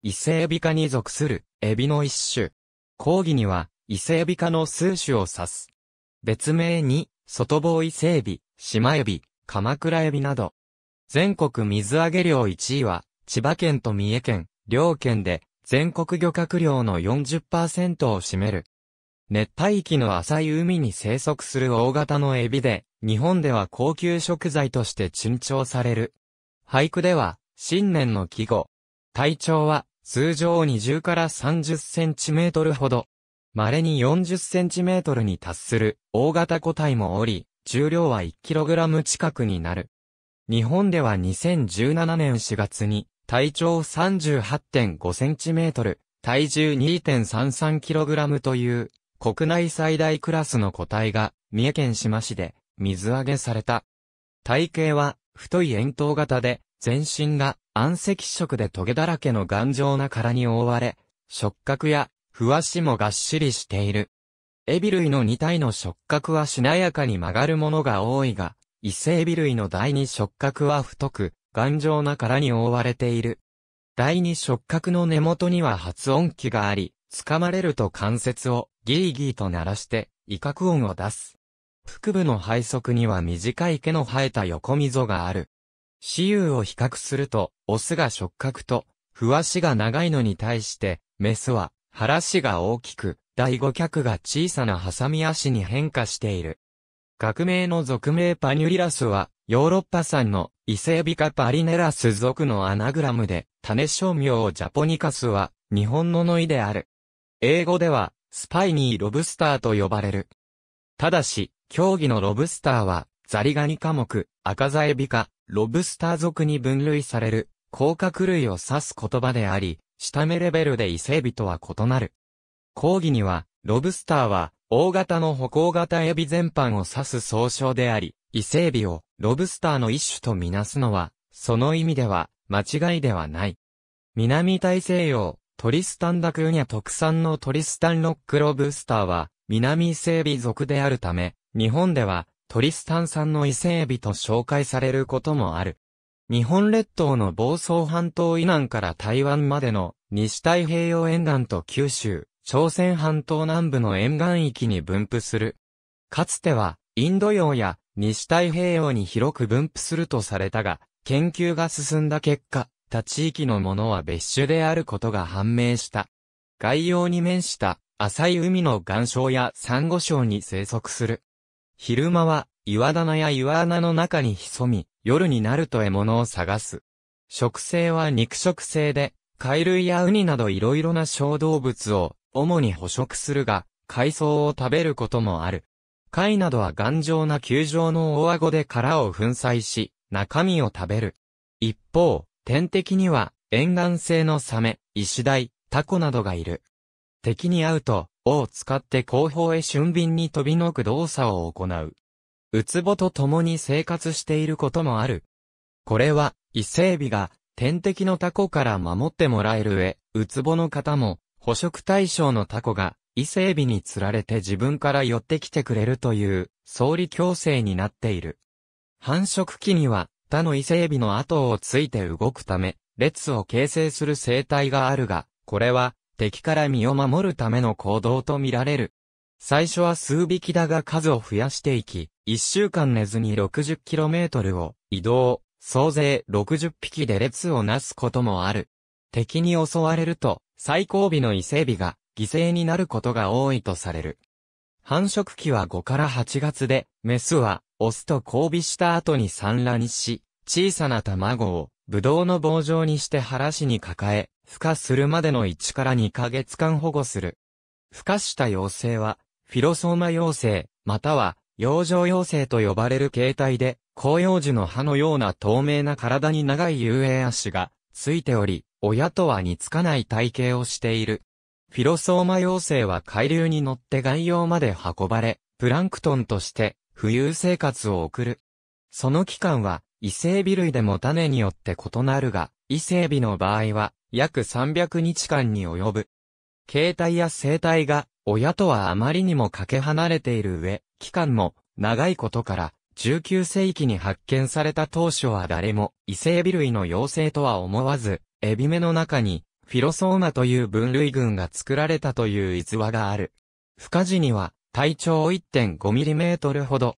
伊勢エビ科に属する、エビの一種。講義には、伊勢エビ科の数種を指す。別名に、外棒伊勢エビ、島エビ、鎌倉エビなど。全国水揚げ量1位は、千葉県と三重県、両県で、全国漁獲量の40%を占める。熱帯域の浅い海に生息する大型のエビで、日本では高級食材として珍重される。俳句では、新年の季語。体調は通常20から30センチメートルほど、稀に40センチメートルに達する大型個体もおり、重量は1ラム近くになる。日本では2017年4月に、体長3 8 5トル、体重2 3 3ラムという国内最大クラスの個体が三重県島市で水揚げされた。体型は太い円筒型で全身が暗赤色でトゲだらけの頑丈な殻に覆われ、触覚や、ふわしもがっしりしている。エビ類の2体の触覚はしなやかに曲がるものが多いが、異性エビ類の第2触覚は太く、頑丈な殻に覆われている。第2触覚の根元には発音器があり、掴まれると関節をギーギーと鳴らして威嚇音を出す。腹部の背側には短い毛の生えた横溝がある。雌雄を比較すると、オスが触覚と、ふわしが長いのに対して、メスは、腹しが大きく、第五脚が小さなハサミ足に変化している。学名の俗名パニュリラスは、ヨーロッパ産のイセエビカパリネラス属のアナグラムで、種商名をジャポニカスは、日本のノイである。英語では、スパイニーロブスターと呼ばれる。ただし、競技のロブスターは、ザリガニ科目、赤ザエビ科、ロブスター族に分類される、甲殻類を指す言葉であり、下目レベルで伊勢エビとは異なる。講義には、ロブスターは、大型の歩行型エビ全般を指す総称であり、伊勢エビをロブスターの一種とみなすのは、その意味では、間違いではない。南大西洋、トリスタンダクーニャ特産のトリスタンロックロブスターは、南伊勢エビであるため、日本では、トリスタンさんの伊勢エビと紹介されることもある。日本列島の房総半島以南から台湾までの西太平洋沿岸と九州、朝鮮半島南部の沿岸域に分布する。かつてはインド洋や西太平洋に広く分布するとされたが、研究が進んだ結果、他地域のものは別種であることが判明した。概要に面した浅い海の岩礁や珊瑚礁に生息する。昼間は岩棚や岩穴の中に潜み、夜になると獲物を探す。食性は肉食性で、貝類やウニなど色々な小動物を主に捕食するが、海藻を食べることもある。貝などは頑丈な球状の大顎で殻を粉砕し、中身を食べる。一方、天敵には沿岸性のサメ、イシダイ、タコなどがいる。敵に会うと、を使って後方へ俊敏に飛びのく動作を行う。ウツボと共に生活していることもある。これは、伊勢エビが天敵のタコから守ってもらえる上、ウツボの方も、捕食対象のタコが、伊勢エビに釣られて自分から寄ってきてくれるという、総理強制になっている。繁殖期には、他の伊勢エビの後をついて動くため、列を形成する生態があるが、これは、敵から身を守るための行動とみられる。最初は数匹だが数を増やしていき、一週間寝ずに 60km を移動、総勢60匹で列をなすこともある。敵に襲われると、最後尾の伊勢海が犠牲になることが多いとされる。繁殖期は5から8月で、メスは、オスと交尾した後に産卵し、小さな卵をぶどうの棒状にして原市に抱え、孵化するまでの1から2ヶ月間保護する。孵化した幼生は、フィロソーマ幼生、または、養生幼生と呼ばれる形態で、紅葉樹の葉のような透明な体に長い遊泳足がついており、親とは似つかない体型をしている。フィロソーマ幼生は海流に乗って外洋まで運ばれ、プランクトンとして浮遊生活を送る。その期間は異性美類でも種によって異なるが、異性美の場合は、約300日間に及ぶ。形態や生態が、親とはあまりにもかけ離れている上、期間も長いことから、19世紀に発見された当初は誰も、異性美類の妖精とは思わず、エビ目の中に、フィロソーマという分類群が作られたという逸話がある。不可時には、体長1 5トルほど、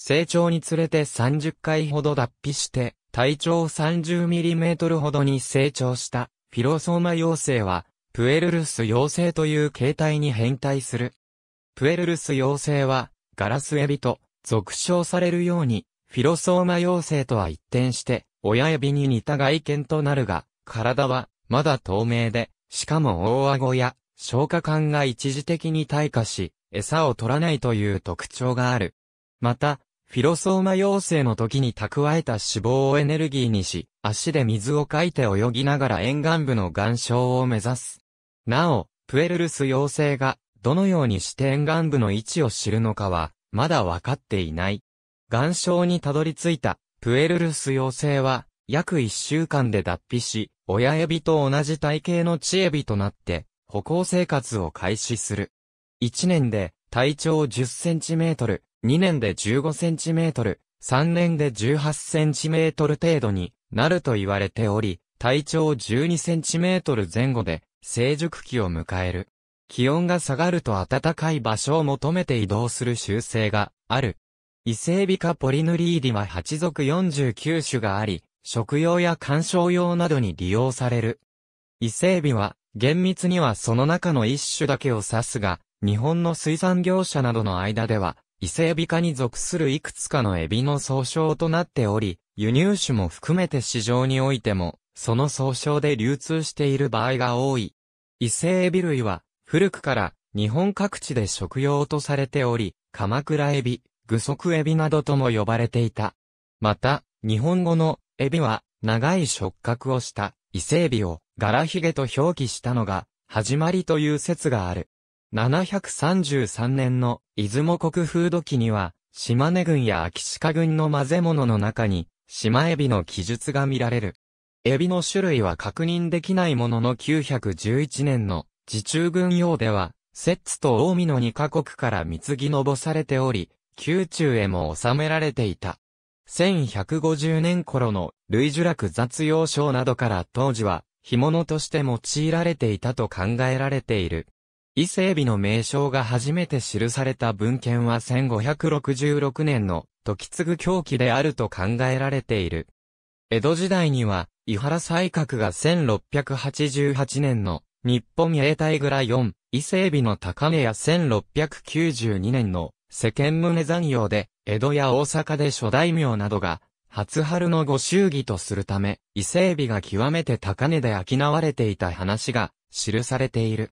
成長につれて30回ほど脱皮して、体長3 0トルほどに成長したフィロソーマ妖精は、プエルルス妖精という形態に変態する。プエルルス妖精は、ガラスエビと俗称されるように、フィロソーマ妖精とは一転して、親エビに似た外見となるが、体はまだ透明で、しかも大顎や消化管が一時的に退化し、餌を取らないという特徴がある。また、フィロソーマ妖精の時に蓄えた脂肪をエネルギーにし、足で水をかいて泳ぎながら沿岸部の岩礁を目指す。なお、プエルルス妖精が、どのようにして沿岸部の位置を知るのかは、まだわかっていない。岩礁にたどり着いた、プエルルス妖精は、約一週間で脱皮し、親エビと同じ体型のチエビとなって、歩行生活を開始する。一年で、体長10センチメートル、2年で15センチメートル、3年で18センチメートル程度になると言われており、体長12センチメートル前後で成熟期を迎える。気温が下がると暖かい場所を求めて移動する習性がある。イセエビカポリヌリーディは8属49種があり、食用や観賞用などに利用される。イセエビは厳密にはその中の一種だけを指すが、日本の水産業者などの間では伊勢エビ科に属するいくつかのエビの総称となっており、輸入種も含めて市場においても、その総称で流通している場合が多い。伊勢エビ類は、古くから日本各地で食用とされており、鎌倉エビ、具足エビなどとも呼ばれていた。また、日本語のエビは長い触覚をした伊勢エビを柄ヒゲと表記したのが始まりという説がある。733年の出雲国風土記には、島根郡や秋鹿郡の混ぜ物の中に、島エビの記述が見られる。エビの種類は確認できないものの911年の自中軍用では、摂津と近江の2カ国から貢ぎのぼされており、宮中へも収められていた。1150年頃の類呪落雑用症などから当時は干物として用いられていたと考えられている。伊勢海老の名称が初めて記された文献は1566年の時継ぐ狂気であると考えられている。江戸時代には、伊原西閣が1688年の日本永代蔵4、伊勢海老の高値や1692年の世間宗残業で、江戸や大阪で諸大名などが、初春のご祝儀とするため、伊勢海老が極めて高値で商われていた話が記されている。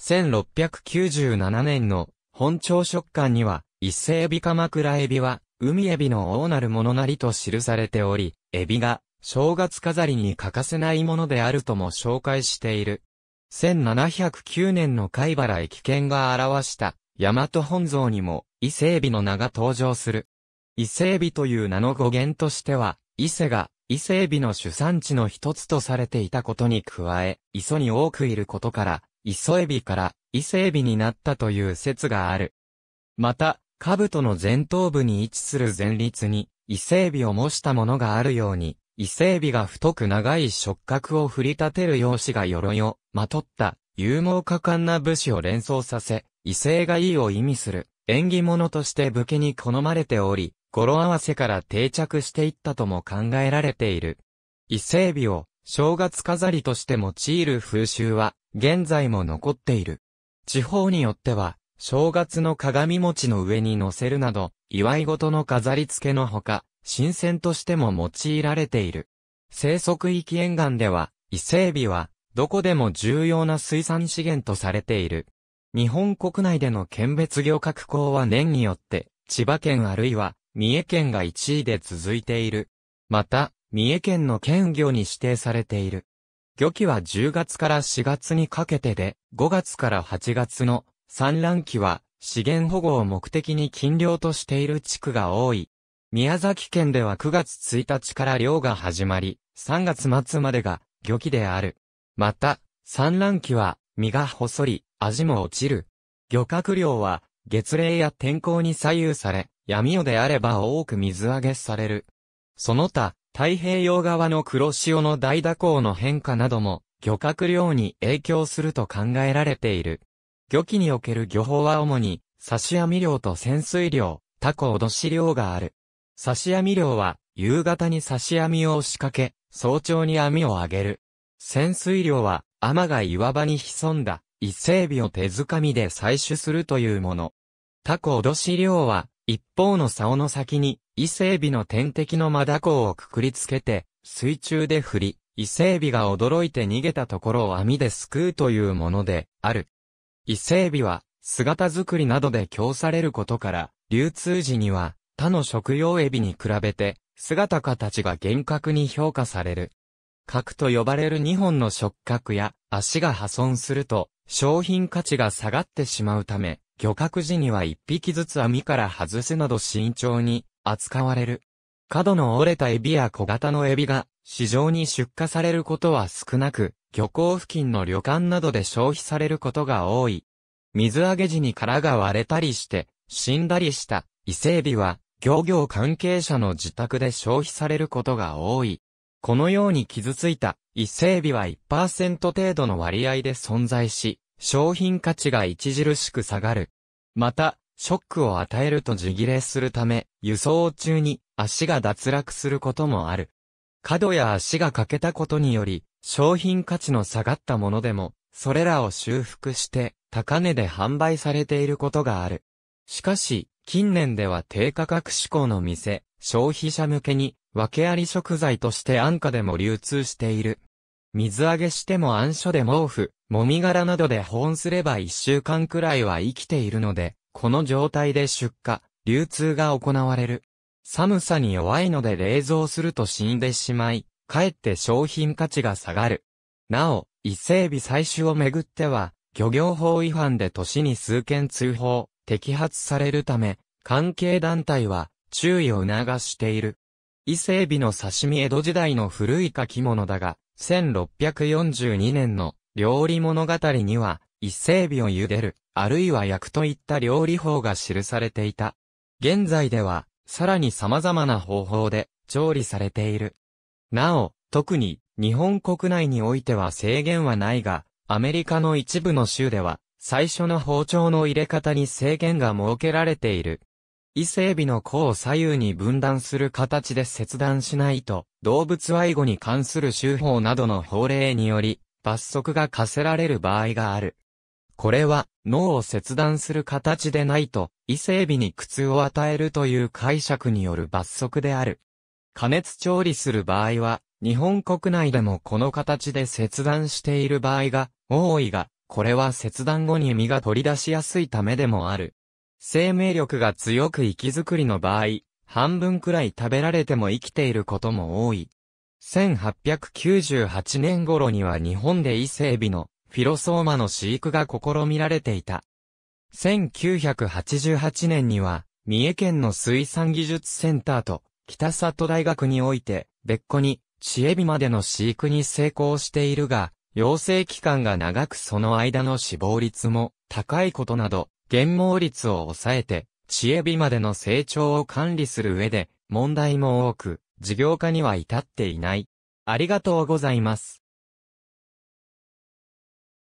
1697年の本朝食館には、伊勢エビ鎌倉エビは、海エビの王なるものなりと記されており、エビが正月飾りに欠かせないものであるとも紹介している。1709年の貝原駅県が表した大和本像にも伊勢エビの名が登場する。伊勢エビという名の語源としては、伊勢が伊勢エビの主産地の一つとされていたことに加え、磯に多くいることから、磯エビから伊勢エビになったという説がある。また、兜の前頭部に位置する前立に、伊勢エビを模したものがあるように、伊勢エビが太く長い触覚を振り立てる容姿が鎧をまとった勇猛果敢な武士を連想させ、伊勢がいいを意味する縁起物として武家に好まれており、語呂合わせから定着していったとも考えられている。伊勢エビを正月飾りとして用いる風習は現在も残っている。地方によっては、正月の鏡餅の上に乗せるなど、祝い事の飾り付けのほか、新鮮としても用いられている。生息域沿岸では、伊勢エビは、どこでも重要な水産資源とされている。日本国内での県別漁獲港は年によって、千葉県あるいは、三重県が1位で続いている。また、三重県の県魚に指定されている。漁期は10月から4月にかけてで、5月から8月の産卵期は資源保護を目的に禁漁としている地区が多い。宮崎県では9月1日から漁が始まり、3月末までが漁期である。また、産卵期は身が細り、味も落ちる。漁獲量は月齢や天候に左右され、闇夜であれば多く水揚げされる。その他、太平洋側の黒潮の大蛇行の変化なども、漁獲量に影響すると考えられている。漁期における漁法は主に、刺し網漁と潜水漁、タコ脅し漁がある。刺し網漁は、夕方に刺し網を仕掛け、早朝に網を上げる。潜水漁は、天が岩場に潜んだ、伊勢備を手づかみで採取するというもの。タコ脅し漁は、一方の竿の先に、伊勢海老の天敵のマダコをくくりつけて、水中で振り、伊勢海老が驚いて逃げたところを網ですくうというもので、ある。伊勢海老は、姿作りなどで供されることから、流通時には、他の食用エビに比べて、姿形が厳格に評価される。核と呼ばれる2本の触角や足が破損すると商品価値が下がってしまうため、漁獲時には1匹ずつ網から外すなど慎重に扱われる。角の折れたエビや小型のエビが市場に出荷されることは少なく、漁港付近の旅館などで消費されることが多い。水揚げ時に殻が割れたりして、死んだりした伊勢エビは、漁業関係者の自宅で消費されることが多い。このように傷ついた伊勢エビは1%程度の割合で存在し、商品価値が著しく下がる。また、ショックを与えると自切れするため、輸送中に足が脱落することもある。角や足が欠けたことにより、商品価値の下がったものでも、それらを修復して、高値で販売されていることがある。しかし、近年では低価格志向の店、消費者向けに、分けあり食材として安価でも流通している。水揚げしても暗所で毛布、もみ殻などで保温すれば一週間くらいは生きているので、この状態で出荷、流通が行われる。寒さに弱いので冷蔵すると死んでしまい、かえって商品価値が下がる。なお、伊勢海老採取をめぐっては、漁業法違反で年に数件通報、摘発されるため、関係団体は注意を促している。伊勢海老の刺身江戸時代の古い書き物だが、1642年の料理物語には伊勢海老を茹でる。あるいは薬といった料理法が記されていた。現在では、さらに様々な方法で調理されている。なお、特に日本国内においては制限はないが、アメリカの一部の州では、最初の包丁の入れ方に制限が設けられている。伊勢エビの甲を左右に分断する形で切断しないと、動物愛護に関する州法などの法令により、罰則が課せられる場合がある。これは脳を切断する形でないと、伊勢海老に苦痛を与えるという解釈による罰則である。加熱調理する場合は、日本国内でもこの形で切断している場合が多いが、これは切断後に身が取り出しやすいためでもある。生命力が強く息づくりの場合、半分くらい食べられても生きていることも多い。1898年頃には日本で伊勢海老のフィロソーマの飼育が試みられていた。1988年には、三重県の水産技術センターと、北里大学において、別個に、チエビまでの飼育に成功しているが、養成期間が長くその間の死亡率も高いことなど、減毛率を抑えて、知恵ビまでの成長を管理する上で、問題も多く、事業化には至っていない。ありがとうございます。